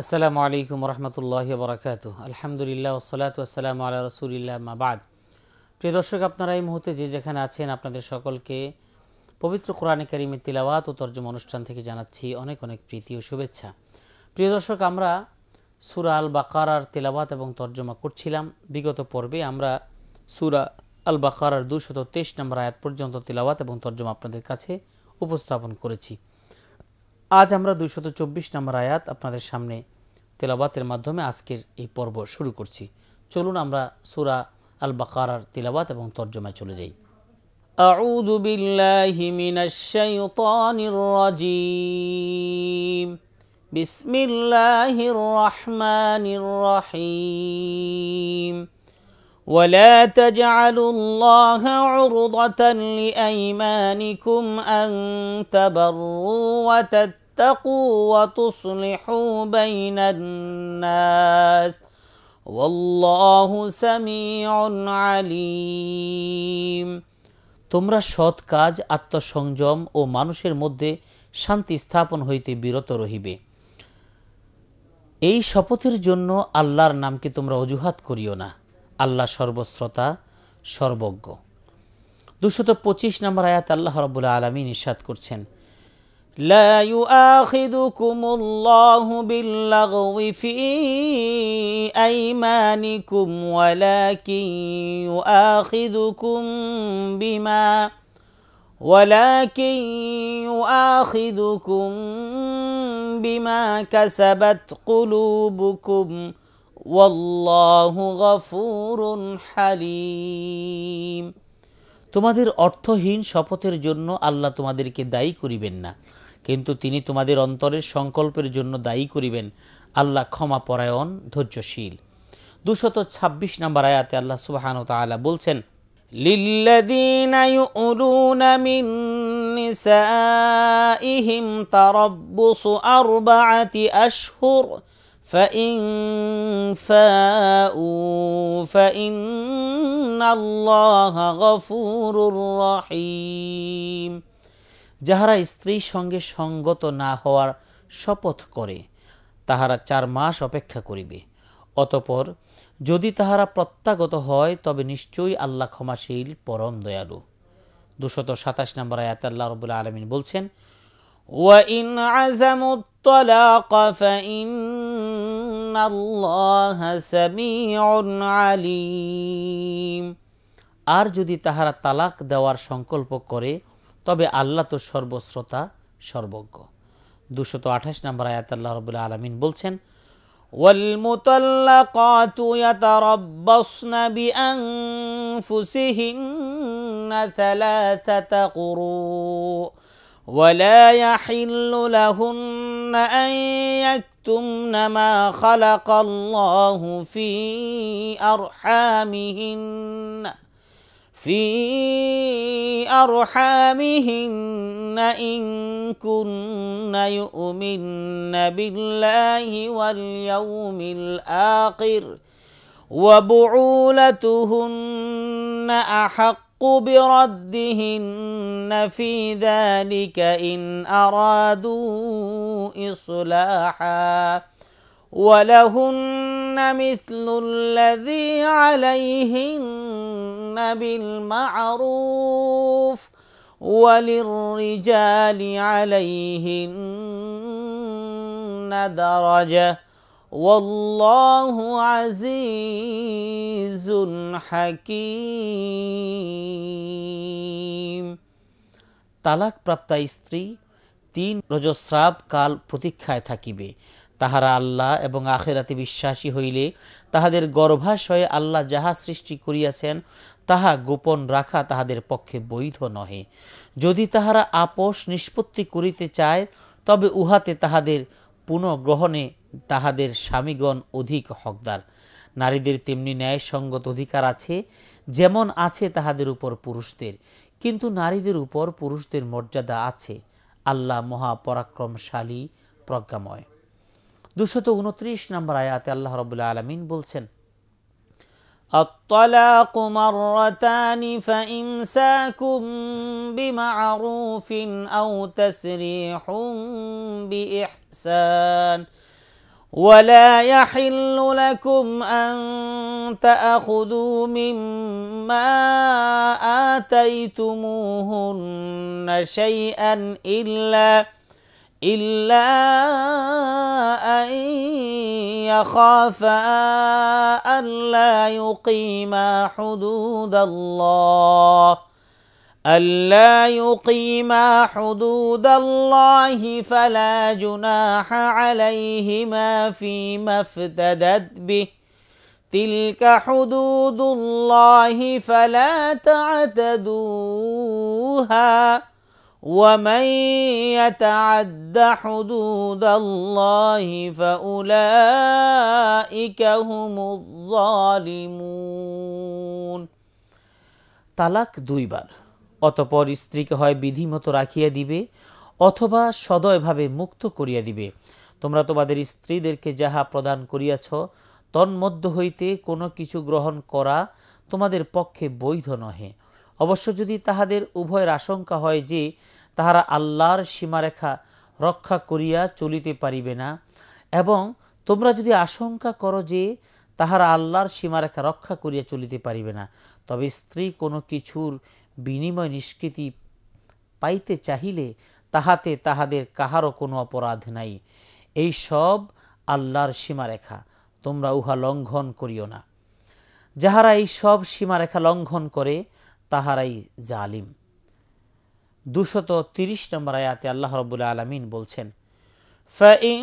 আসসালামু আলাইকুম রহমতুল্লাহ বরাকাত আলহামদুলিল্লাহ ওসলাত আসসালামু আল্লাহ রসুলিল্লাহ মাবাদ প্রিয় দর্শক আপনারা এই মুহূর্তে যে যেখানে আছেন আপনাদের সকলকে পবিত্র কোরআন কারিমের তিলাওয়াত ও তর্জম অনুষ্ঠান থেকে জানাচ্ছি অনেক অনেক প্রীতি ও শুভেচ্ছা প্রিয় দর্শক আমরা সুরা আল বাকারার তেলাবাত এবং তর্জমা করছিলাম বিগত পর্বে আমরা সুরা আল বাকারার দুশত তেইশ নম্বর আয়াত পর্যন্ত তেলাবাত এবং তর্জমা আপনাদের কাছে উপস্থাপন করেছি আজ আমরা দুশত চব্বিশ নম্বর আয়াত আপনাদের সামনে তেলাবাতের মাধ্যমে আজকের এই পর্ব শুরু করছি চলুন আমরা সুরা আল বাকারার তেলাবাত এবং তর্জমায় চলে যাই أعوذ بالله من الشيطان الرجيم بسم الله الرحمن الرحيم ولا تجعلوا الله عرضة لأيمانكم أن تبروا وتتقوا وتصلحوا بين الناس والله سميع عليم তোমরা সৎ কাজ আত্মসংযম ও মানুষের মধ্যে শান্তি স্থাপন হইতে বিরত রহিবে এই শপথের জন্য আল্লাহর নামকে তোমরা অজুহাত করিও না আল্লাহ সর্বশ্রোতা সর্বজ্ঞ দুশত পঁচিশ নম্বর আয়াত আল্লাহ রবুল্লা আলমী নিঃসাদ করছেন لا يؤاخذكم الله باللغو في أيمانكم ولكن يؤاخذكم بما ولكن يؤاخذكم بما كسبت قلوبكم والله غفور حليم তোমাদের অর্থহীন শপথের জন্য আল্লাহ তোমাদেরকে দায়ী করিবেন না কিন্তু তিনি তোমাদের অন্তরের সংকল্পের জন্য দায়ী করিবেন আল্লাহ ক্ষমাপরায়ণ ধৈর্যশীল দুশত ছাব্বিশ নম্বর আয়াতে আল্লাহ সুবাহান তালা বলছেন للذين يؤلون من نسائهم تربص أربعة أشهر فإن فاءوا فإن الله غفور رحيم যাহারা স্ত্রীর সঙ্গে সঙ্গত না হওয়ার শপথ করে তাহারা চার মাস অপেক্ষা করিবে অতপর যদি তাহারা প্রত্যাগত হয় তবে নিশ্চয়ই আল্লাহ ক্ষমাশীল পরম দয়ালু দুশত সাতাশ নম্বর আয়াত আল্লাহ রবুল্লা আলমিন বলছেন وَإِنْ عَزَمُوا الطَّلَاقَ فَإِنَّ اللَّهَ سَمِيعٌ عَلِيمٌ আর যদি তাহারা তালাক দেওয়ার সংকল্প করে তবে আল্লাহ তো সর্বশ্রোতা সর্বজ্ঞ দুশত আঠাশ নম্বর আয়াত আল্লাহ রবুল্লা আলমিন বলছেন والمطلقات يتربصن بأنفسهن ثلاثة قروء ولا يحل لهن أن يكتمن ما خلق الله في أرحامهن في أرحامهن إن كن يؤمن بالله واليوم الآخر وبعولتهن أحق بردهن في ذلك إن أرادوا إصلاحا ولهن مثل الذي عليهن بالمعروف وللرجال عليهن درجة والله عزيز حكيم তালাক প্রাপ্তা স্ত্রী তিন রজস্রাব কাল প্রতীক্ষায় থাকিবে তাহারা আল্লাহ এবং আখেরাতে বিশ্বাসী হইলে তাহাদের গর্ভাশয়ে আল্লাহ যাহা সৃষ্টি করিয়াছেন তাহা গোপন রাখা তাহাদের পক্ষে বৈধ নহে যদি তাহারা আপোষ নিষ্পত্তি করিতে চায় তবে উহাতে তাহাদের পুনঃগ্রহণে তাহাদের স্বামীগণ অধিক হকদার নারীদের তেমনি ন্যায়সঙ্গত অধিকার আছে যেমন আছে তাহাদের উপর পুরুষদের কিন্তু নারীদের উপর পুরুষদের মর্যাদা আছে আল্লাহ মহাপরাক্রমশালী প্রজ্ঞাময় দুশত উনত্রিশ নম্বর আয়াতে আল্লাহ রবুল্লা আলমিন বলছেন الطلاق مرتان فإمساك بمعروف أو تسريح بإحسان ولا يحل لكم أن تأخذوا مما آتيتموهن شيئا إلا إلا أن يخافا ألا يقيما حدود الله ألا يقيما حدود الله فلا جناح عليهما فيما افتدت به تلك حدود الله فلا تعتدوها ومن يتعد حدود الله فأولئك هم الظالمون তালাক দুইবার অতপর স্ত্রীকে হয় বিধিমতো রাখিয়া দিবে অথবা সদয়ভাবে মুক্ত করিয়া দিবে তোমরা তোমাদের স্ত্রীদেরকে যাহা প্রদান করিয়াছ তন্মধ্য হইতে কোনো কিছু গ্রহণ করা তোমাদের পক্ষে বৈধ নহে অবশ্য যদি তাহাদের উভয়ের আশঙ্কা হয় যে তাহারা আল্লাহর সীমারেখা রক্ষা করিয়া চলিতে পারিবে না এবং তোমরা যদি আশঙ্কা করো যে তাহারা আল্লাহর সীমারেখা রক্ষা করিয়া চলিতে পারিবে না তবে স্ত্রী কোনো কিছুর বিনিময় নিষ্কৃতি পাইতে চাহিলে তাহাতে তাহাদের কাহারও কোনো অপরাধ নাই এই সব আল্লাহর সীমারেখা তোমরা উহা লঙ্ঘন করিও না যাহারা এই সব সীমারেখা লঙ্ঘন করে তাহারাই জালিম দুশত তিরিশ নম্বর আয়াতে আল্লাহ রবুল্লা আলমিন বলছেন فإن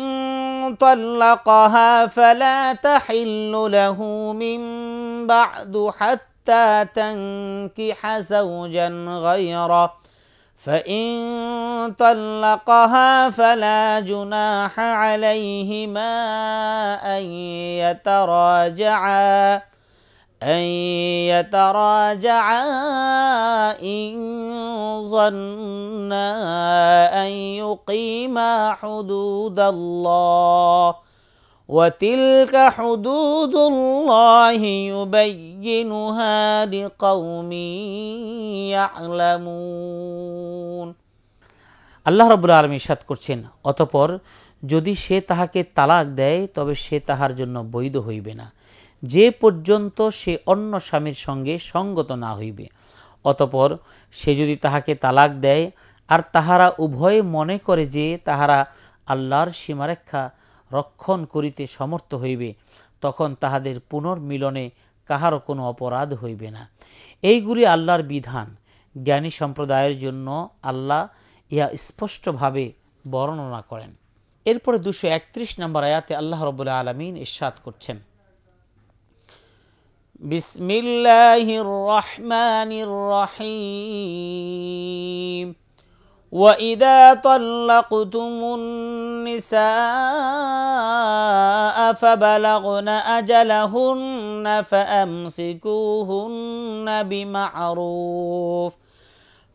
طلقها فلا تحل له من بعد حتى تنكح زوجا غيره فإن طلقها فلا جناح عليهما أن يتراجعا أن يتراجعا إن ظنا أن يقيما حدود الله وتلك حدود الله يبينها لقوم يعلمون الله رب العالمين ইসাদ করছেন অতপর যদি সে তাহাকে তালাক দেয় তবে সে তাহার জন্য বৈধ হইবে না যে পর্যন্ত সে অন্য স্বামীর সঙ্গে সঙ্গত না হইবে অতপর সে যদি তাহাকে তালাক দেয় আর তাহারা উভয়ে মনে করে যে তাহারা আল্লাহর সীমারেখা রক্ষণ করিতে সমর্থ হইবে তখন তাহাদের পুনর্মিলনে কাহারও কোনো অপরাধ হইবে না এইগুলি আল্লাহর বিধান জ্ঞানী সম্প্রদায়ের জন্য আল্লাহ ইহা স্পষ্টভাবে বর্ণনা করেন এরপরে দুশো একত্রিশ নম্বর আয়াতে আল্লাহ রবুল্লা আলমিন ইস্বাদ করছেন بسم الله الرحمن الرحيم وإذا طلقتم النساء فبلغن أجلهن فأمسكوهن بمعروف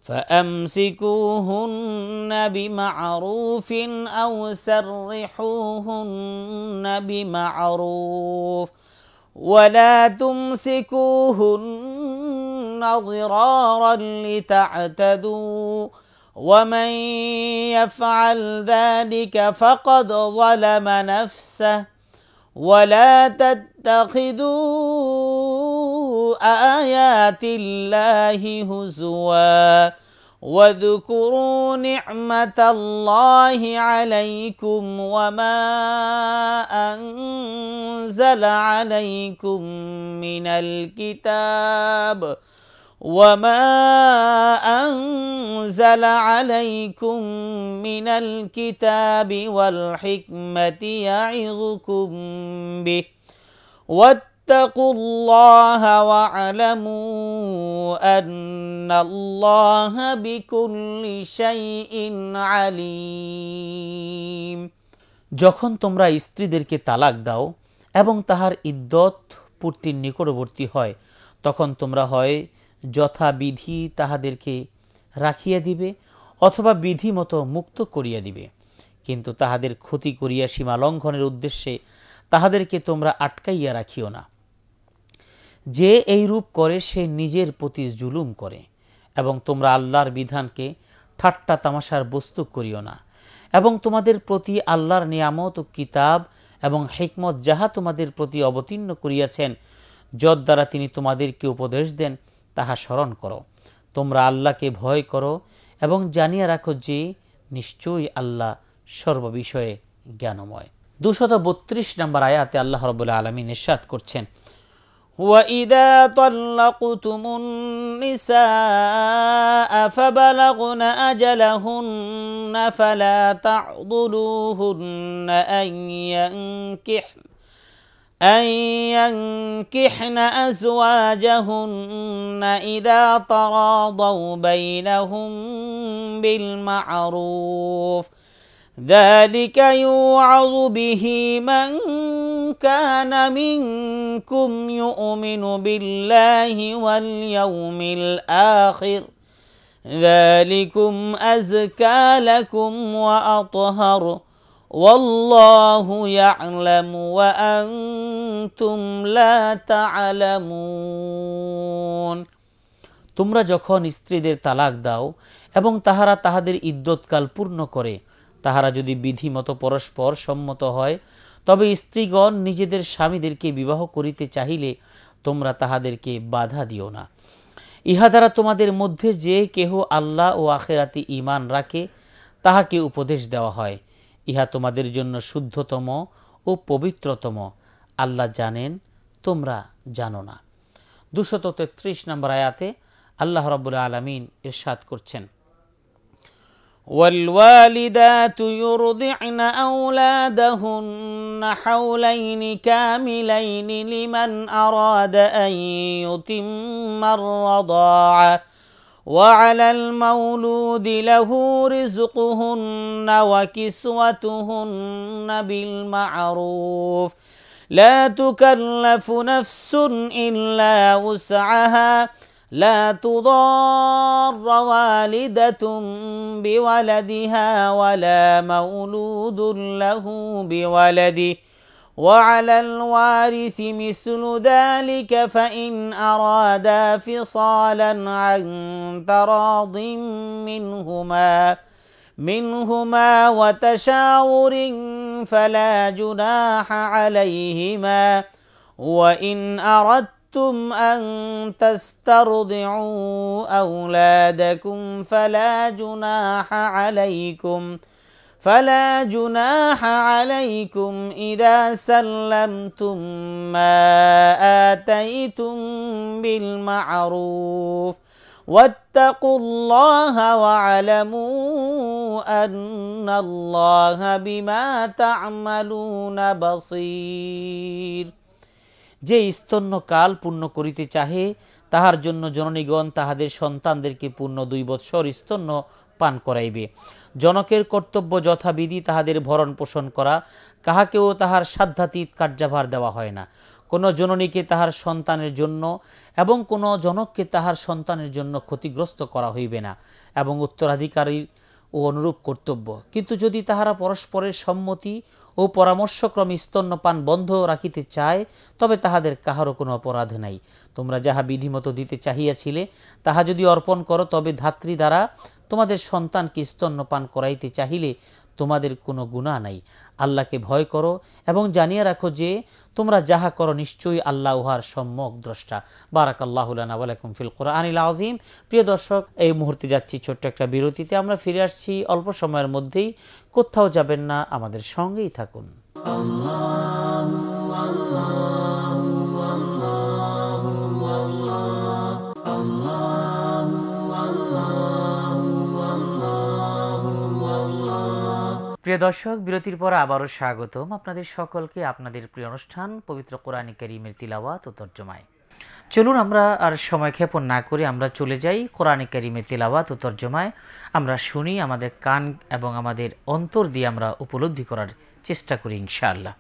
فأمسكوهن بمعروف أو سرحوهن بمعروف ولا تمسكوهن ضرارا لتعتدوا ومن يفعل ذلك فقد ظلم نفسه ولا تتخذوا آيات الله هزواً واذكروا نعمة الله عليكم وما أنزل عليكم من الكتاب وما أنزل عليكم من الكتاب والحكمة يعظكم به فاتقوا الله واعلموا أن الله بكل شيء عليم যখন তোমরা স্ত্রীদেরকে তালাক দাও এবং তাহার ইদ্যত পূর্তির নিকটবর্তী হয় তখন তোমরা হয় যথাবিধি তাহাদেরকে রাখিয়া দিবে অথবা বিধি মতো মুক্ত করিয়া দিবে কিন্তু তাহাদের ক্ষতি করিয়া সীমা লঙ্ঘনের উদ্দেশ্যে তাহাদেরকে তোমরা আটকাইয়া রাখিও না যে এই রূপ করে সে নিজের প্রতি জুলুম করে এবং তোমরা আল্লাহর বিধানকে ঠাট্টা তামাশার বস্তু করিও না এবং তোমাদের প্রতি আল্লাহর নিয়ামত ও কিতাব এবং হেকমত যাহা তোমাদের প্রতি অবতীর্ণ করিয়াছেন যদ দ্বারা তিনি তোমাদেরকে উপদেশ দেন তাহা স্মরণ করো তোমরা আল্লাহকে ভয় করো এবং জানিয়া রাখো যে নিশ্চয়ই আল্লাহ সর্ববিষয়ে জ্ঞানময় দুশত বত্রিশ নম্বর আয়াতে আল্লাহ রবুল্লা আলমী নিঃস্বাদ করছেন وإذا طلقتم النساء فبلغن أجلهن فلا تعضلوهن أن ينكحن أن ينكحن أزواجهن إذا تراضوا بينهم بالمعروف ذلك يوعظ به من كان منكم يؤمن بالله واليوم الآخر ذلكم أزكى لكم وأطهر والله يعلم وأنتم لا تعلمون তোমরা যখন স্ত্রীদের তালাক দাও এবং তাহারা তাহাদের ইদ্যৎকাল পূর্ণ করে তাহারা যদি বিধিমতো পরস্পর সম্মত হয় তবে স্ত্রীগণ নিজেদের স্বামীদেরকে বিবাহ করিতে চাহিলে তোমরা তাহাদেরকে বাধা দিও না ইহা দ্বারা তোমাদের মধ্যে যে কেহ আল্লাহ ও আখেরাতি ইমান রাখে তাহাকে উপদেশ দেওয়া হয় ইহা তোমাদের জন্য শুদ্ধতম ও পবিত্রতম আল্লাহ জানেন তোমরা জানো না দুশত তেত্রিশ নম্বর আয়াতে আল্লাহ রব্বুল আলমিন ইরশাদ করছেন والوالدات يرضعن أولادهن حولين كاملين لمن أراد أن يتم الرضاعة وعلى المولود له رزقهن وكسوتهن بالمعروف لا تكلف نفس إلا وسعها لا تضار والدة بولدها ولا مولود له بولده وعلى الوارث مثل ذلك فإن أرادا فصالا عن تراض منهما منهما وتشاور فلا جناح عليهما وإن أردت خفتم أن تسترضعوا أولادكم فلا جناح عليكم فلا جناح عليكم إذا سلمتم ما آتيتم بالمعروف واتقوا الله واعلموا أن الله بما تعملون بصير যে স্তন্যকাল পূর্ণ করিতে চাহে তাহার জন্য জননীগণ তাহাদের সন্তানদেরকে পূর্ণ দুই বৎসর স্তন্য পান করাইবে জনকের কর্তব্য যথাবিধি তাহাদের ভরণ পোষণ করা কাহাকেও তাহার সাধ্যাতীত কার্যাভার দেওয়া হয় না কোনো জননীকে তাহার সন্তানের জন্য এবং কোনো জনককে তাহার সন্তানের জন্য ক্ষতিগ্রস্ত করা হইবে না এবং উত্তরাধিকারীর ও অনুরূপ কর্তব্য কিন্তু যদি তাহারা পরস্পরের সম্মতি ও পরামর্শক্রমে স্তন্যপান বন্ধ রাখিতে চায় তবে তাহাদের কাহারও কোনো অপরাধ নাই তোমরা যাহা বিধিমতো দিতে চাহিয়াছিলে তাহা যদি অর্পণ করো তবে ধাত্রী দ্বারা তোমাদের সন্তানকে স্তন্যপান করাইতে চাহিলে তোমাদের কোনো গুণা নাই আল্লাহকে ভয় করো এবং জানিয়ে রাখো যে তোমরা যাহা করো নিশ্চয়ই আল্লাহ উহার সম্যক দ্রষ্টা বারাকাল্লাহুলানা ওয়ালাইকুম ফিল আনিল আজিম প্রিয় দর্শক এই মুহূর্তে যাচ্ছি ছোট্ট একটা বিরতিতে আমরা ফিরে আসছি অল্প সময়ের মধ্যেই কোথাও যাবেন না আমাদের সঙ্গেই থাকুন আল্লাহ প্রিয় দর্শক বিরতির পর আবারও স্বাগতম আপনাদের সকলকে আপনাদের প্রিয় অনুষ্ঠান পবিত্র কোরআনী কারিমের তিলাওয়াত ও তর্জমায় চলুন আমরা আর সময় ক্ষেপণ না করে আমরা চলে যাই কোরআনী কারিমের তিলাওয়াত ও তর্জমায় আমরা শুনি আমাদের কান এবং আমাদের অন্তর দিয়ে আমরা উপলব্ধি করার চেষ্টা করি ইনশাআল্লাহ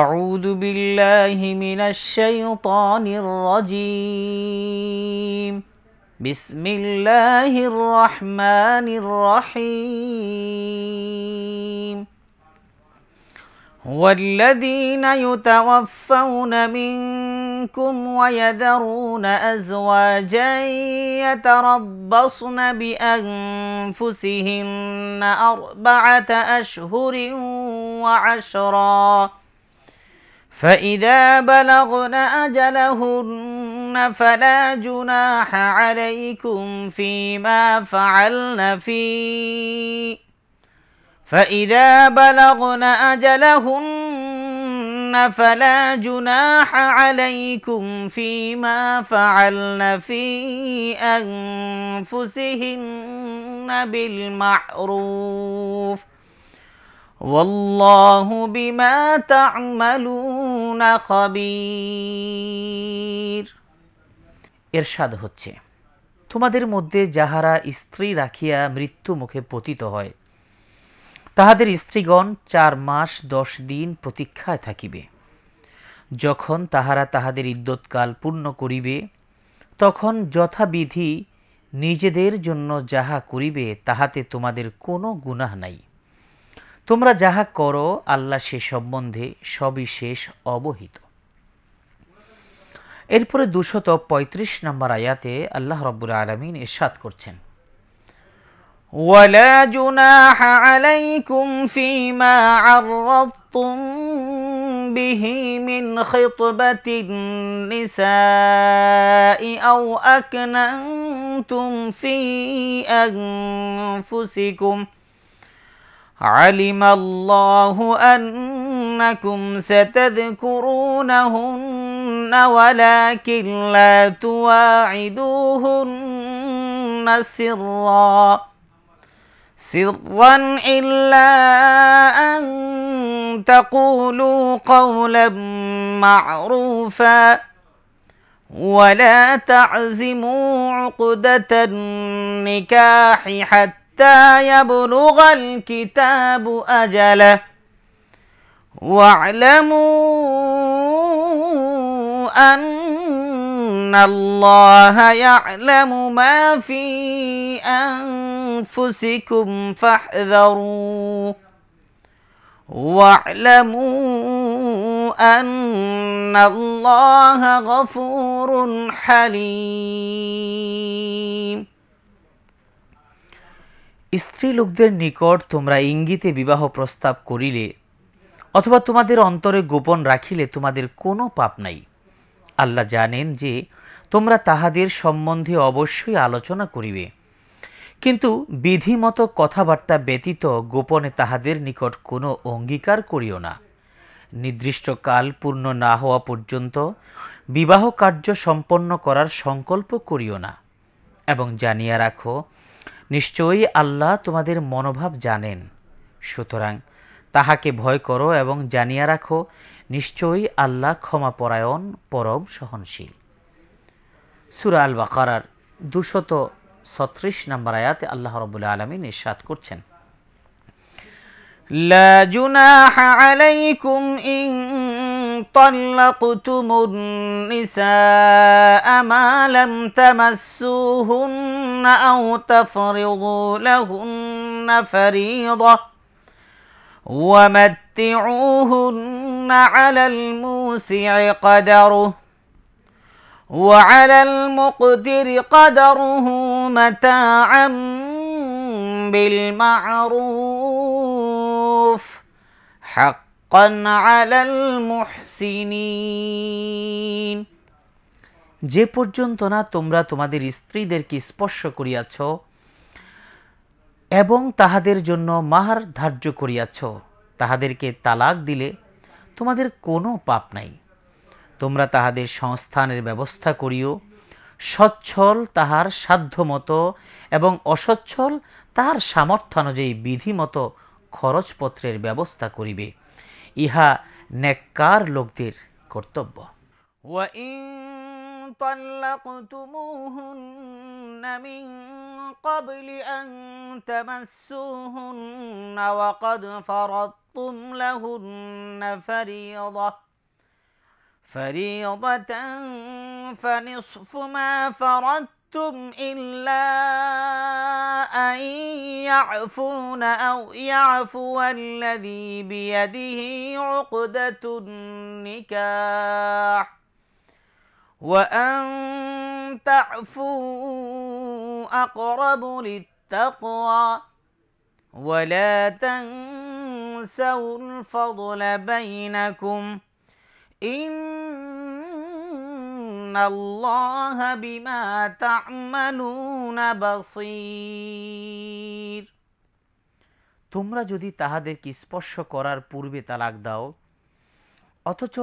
أعوذ بالله من الشيطان الرجيم بسم الله الرحمن الرحيم هو الذين يتوفون منكم ويذرون أزواجا يتربصن بأنفسهن أربعة أشهر وعشرا فإذا بلغن أجلهن فلا جناح عليكم فيما فعلن في فإذا بلغن أجلهن فلا جناح عليكم فيما فعلن في أنفسهن بالمعروف والله بما تعملون خبير এরশাদ হচ্ছে তোমাদের মধ্যে যাহারা স্ত্রী রাখিয়া মৃত্যু মুখে পতিত হয় তাহাদের স্ত্রীগণ চার মাস দশ দিন প্রতীক্ষায় থাকিবে যখন তাহারা তাহাদের ইদ্যৎকাল পূর্ণ করিবে তখন যথাবিধি নিজেদের জন্য যাহা করিবে তাহাতে তোমাদের কোনো গুণাহ নাই তোমরা যাহা করো আল্লাহ সে সম্বন্ধে সবিশেষ অবহিত এরপরে 235 নম্বর আয়াতে আল্লাহ রাব্বুল আলামিন ইরশাদ করছেন ولا جناح عليكم فيما عرضتم به من خطبة النساء أو أكننتم في أنفسكم علم الله أنكم ستذكرونهن ولكن لا تواعدوهن سرا سرا إلا أن تقولوا قولا معروفا ولا تعزموا عقدة النكاح حتى يبلغ الكتاب أجله واعلموا وأن الله يعلم ما في أنفسكم فاحذروا واعلموا أن الله غفور حليم স্ত্রী লোকদের নিকট তোমরা ইঙ্গিতে বিবাহ প্রস্তাব করিলে অথবা তোমাদের অন্তরে গোপন রাখিলে তোমাদের কোনো পাপ নাই আল্লাহ জানেন যে তোমরা তাহাদের সম্বন্ধে অবশ্যই আলোচনা করিবে কিন্তু বিধিমতো কথাবার্তা ব্যতীত গোপনে তাহাদের নিকট কোনো অঙ্গীকার করিও না নির্দিষ্ট কাল পূর্ণ না হওয়া পর্যন্ত বিবাহ কার্য সম্পন্ন করার সংকল্প করিও না এবং জানিয়া রাখো নিশ্চয়ই আল্লাহ তোমাদের মনোভাব জানেন সুতরাং তাহাকে ভয় করো এবং জানিয়া রাখো নিশ্চয়ই আল্লাহ ক্ষমাপরায়ণ পরম সহনশীল সুরা আল বাকারার দুশত ছত্রিশ নম্বর আয়াতে আল্লাহ রবুল্লা আলমী নিঃসাদ করছেন لا جناح عليكم إن طلقتم النساء ما لم تمسوهن أو تفرضوا لهن فريضة ومتعوهن على الموسع قدره وعلى المقدر قدره متاعا بالمعروف حقا على المحسنين যে পর্যন্ত না তোমরা তোমাদের স্ত্রীদেরকে স্পর্শ করিয়াছ এবং তাহাদের জন্য মাহার ধার্য করিয়াছ তাহাদেরকে তালাক দিলে তোমাদের কোনো পাপ নাই তোমরা তাহাদের সংস্থানের ব্যবস্থা করিও সচ্ছল তাহার সাধ্যমতো এবং অসচ্ছল তাহার সামর্থ্যানুযায়ী বিধিমতো খরচপত্রের ব্যবস্থা করিবে ইহা ন্যাক্কার লোকদের কর্তব্য ওয়া ইন طلقتموهن من قبل أن تمسوهن وقد فرضتم لهن فريضة فريضة فنصف ما فرضتم إلا أن يعفون أو يعفو الذي بيده عقدة النكاح وأن تعفوا أقرب للتقوى ولا تنسوا الفضل بينكم إن الله بما تعملون بصير তোমরা যদি তাহাদেরকে স্পর্শ করার পূর্বে তালাক দাও অথচ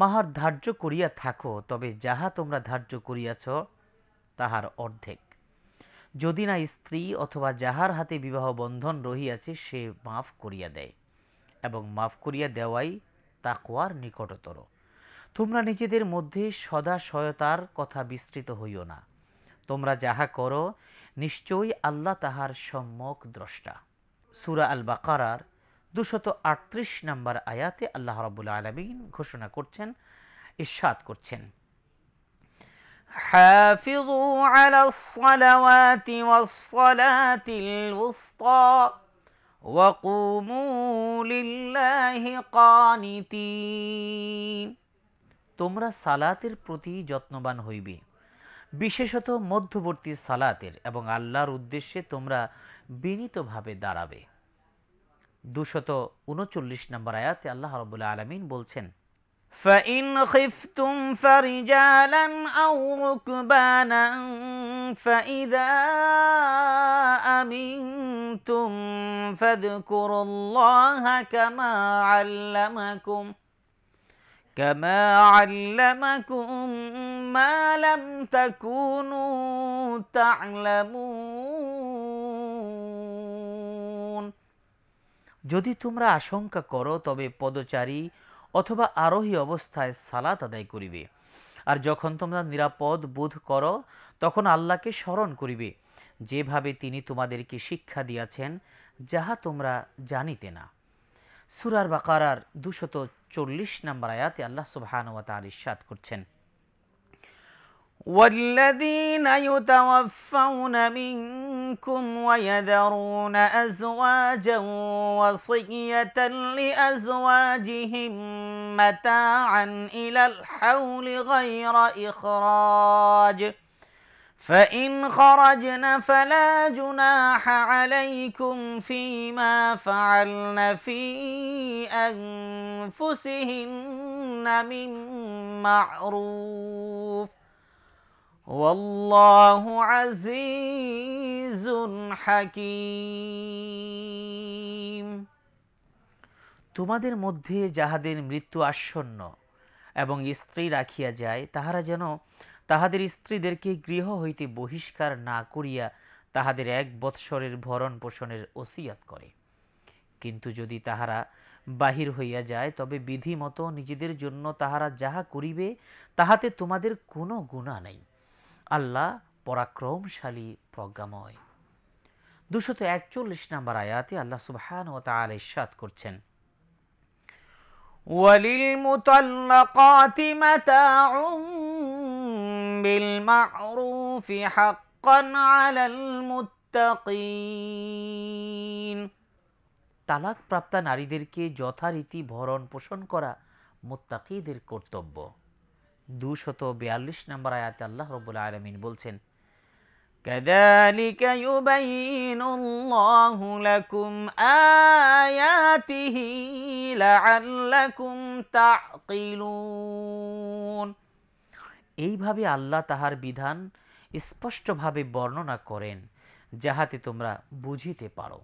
মাহার ধার্য করিয়া থাকো তবে যাহা তোমরা ধার্য করিয়াছ তাহার অর্ধেক যদি না স্ত্রী অথবা যাহার হাতে বিবাহ বন্ধন রহিয়াছে সে মাফ করিয়া দেয় এবং মাফ করিয়া দেওয়াই তাকওয়ার নিকটতর তোমরা নিজেদের মধ্যে সদা সয়তার কথা বিস্তৃত হইও না তোমরা যাহা করো নিশ্চয়ই আল্লাহ তাহার সম্যক দ্রষ্টা সুরা আল বাকারার দুশত আটত্রিশ নম্বর আয়াতে আল্লাহ রাবুল আলমিন ঘোষণা করছেন ইসাদ করছেন حافظوا على الصلوات والصلاة الوسطى وقوموا لله قانتين তোমরা সালাতের প্রতি যত্নবান হইবে বিশেষত মধ্যবর্তী সালাতের এবং আল্লাহর উদ্দেশ্যে তোমরা বিনীতভাবে দাঁড়াবে দুশত উনচল্লিশ নম্বর আয়াতে আল্লাহ রবুল্লা আলমিন বলছেন فإن خفتم فرجالا أو ركبانا فإذا أمنتم فاذكروا الله كما علمكم كما علمكم ما لم تكونوا تعلمون যদি তোমরা আশঙ্কা করো তবে পদচারী অথবা আরোহী অবস্থায় সালাত আদায় করিবে আর যখন তোমরা নিরাপদ বোধ করো তখন আল্লাহকে স্মরণ করিবে যেভাবে তিনি তোমাদেরকে শিক্ষা দিয়াছেন যাহা তোমরা জানিতে না সুরার বাকারার দুশত চল্লিশ নম্বর আয়াতে আল্লাহ সুবহান ওয়া তাআলা ইরশাদ করছেন والذين يتوفون منكم منكم ويذرون أزواجا وصية لأزواجهم متاعا إلى الحول غير إخراج فإن خرجن فلا جناح عليكم فيما فعلن في أنفسهن من معروف والله عزيز হাকিম তোমাদের মধ্যে যাহাদের মৃত্যু আসন্ন এবং স্ত্রী রাখিয়া যায় তাহারা যেন তাহাদের স্ত্রীদেরকে গৃহ হইতে বহিষ্কার না করিয়া তাহাদের এক বৎসরের ভরণ পোষণের ওসিয়াত করে কিন্তু যদি তাহারা বাহির হইয়া যায় তবে বিধি মতো নিজেদের জন্য তাহারা যাহা করিবে তাহাতে তোমাদের কোনো গুণা নাই আল্লাহ পরাক্রমশালী প্রজ্ঞাময় দুশত একচল্লিশ নম্বর আয়াতে আল্লাহ সুবহান ও তাল ইসাদ করছেন তালাক প্রাপ্তা নারীদেরকে যথারীতি ভরণ পোষণ করা মুত্তাকিদের কর্তব্য দুশত বিয়াল্লিশ নম্বর আয়াতে আল্লাহ রবুল আলমিন বলছেন এইভাবে আল্লাহ তাহার বিধান স্পষ্টভাবে বর্ণনা করেন যাহাতে তোমরা বুঝিতে পারো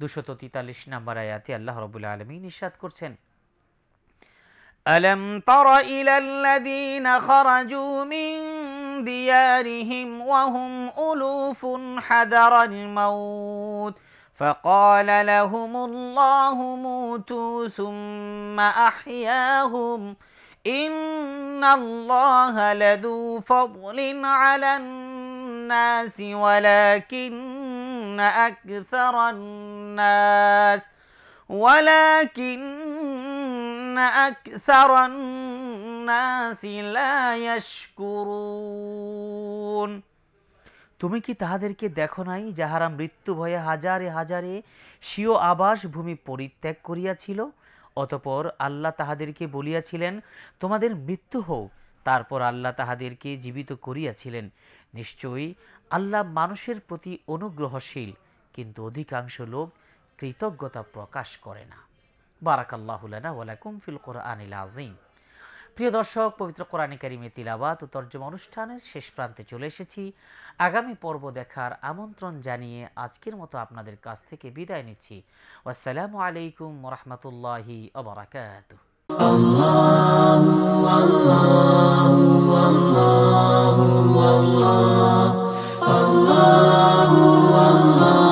দুশত তিতাল্লিশ নাম্বার আয়াতে আল্লাহ রবুল্লা আলমিন নিঃস্বাদ করছেন ألم تر إلى الذين خرجوا من ديارهم وهم ألوف حذر الموت فقال لهم الله موتوا ثم أحياهم إن الله لذو فضل على الناس ولكن أكثر الناس ولكن أكثر الناس لا يشكرون তুমি কি তাহাদেরকে দেখো নাই যাহারা মৃত্যু ভয়ে হাজারে হাজারে স্বীয় আবাস ভূমি পরিত্যাগ করিয়াছিল অতপর আল্লাহ তাহাদেরকে বলিয়াছিলেন তোমাদের মৃত্যু হোক তারপর আল্লাহ তাহাদেরকে জীবিত করিয়াছিলেন নিশ্চয়ই আল্লাহ মানুষের প্রতি অনুগ্রহশীল কিন্তু অধিকাংশ লোক কৃতজ্ঞতা প্রকাশ করে না বারাকাল্লাহুলানা ওয়ালাকুম ফিল কোরআনিল আজিম প্রিয় দর্শক পবিত্র কোরআনে কারিমে তিলাবাত ও তর্জমা অনুষ্ঠানের শেষ প্রান্তে চলে এসেছি আগামী পর্ব দেখার আমন্ত্রণ জানিয়ে আজকের মতো আপনাদের কাছ থেকে বিদায় নিচ্ছি আসসালামু আলাইকুম রহমতুল্লাহি অবরাকাত Allah, Allah, Allah, Allah, Allah.